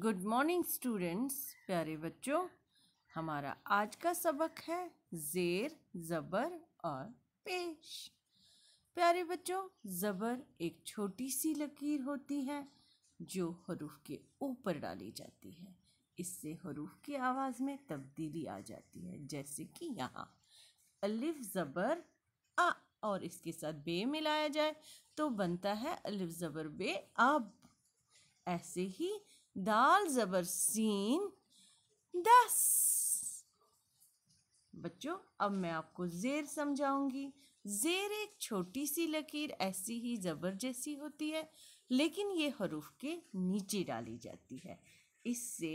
good morning students प्यारे बच्चों हमारा आज का सबक है ज़ेर ज़बर और पेश प्यारे बच्चों ज़बर एक छोटी सी लकीर होती है जो हरूफ के ऊपर डाली जाती है इससे हरूफ की आवाज़ में तब्दीली आ जाती है जैसे कि यहाँ अलिफ ज़बर आ और इसके साथ बे मिलाया जाए तो बनता है अलिफ ज़बर बे अब ऐसे ही दाल ज़बर सीन दस बच्चों अब मैं आपको ज़ेर समझाऊंगी ज़ेर एक छोटी सी लकीर ऐसी ही ज़बर जैसी होती है लेकिन ये हरूफ के नीचे डाली जाती है इससे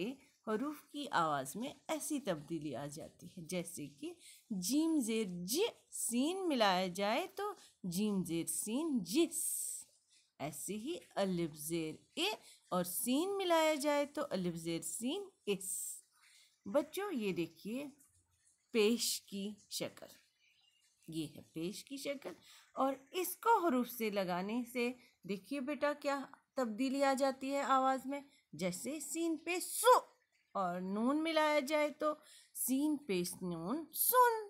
हरूफ की आवाज़ में ऐसी तब्दीली आ जाती है जैसे कि जीम ज़ेर जी, सीन मिलाया जाए तो जीम ज़ेर सीन जिस ऐसे ही जेर ए और सीन मिलाया जाए तो जेर सीन इस बच्चों ये देखिए पेश की शक्ल ये है पेश की शक्ल और इसको हरूफ से लगाने से देखिए बेटा क्या तब्दीली आ जाती है आवाज़ में जैसे सीन पे सु और नून मिलाया जाए तो सीन पेश नून सुन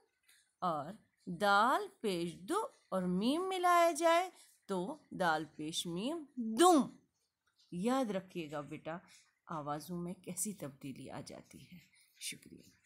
और दाल पेश दो और मीम मिलाया जाए तो दाल पेश में दुम याद रखिएगा बेटा आवाज़ों में कैसी तब्दीली आ जाती है शुक्रिया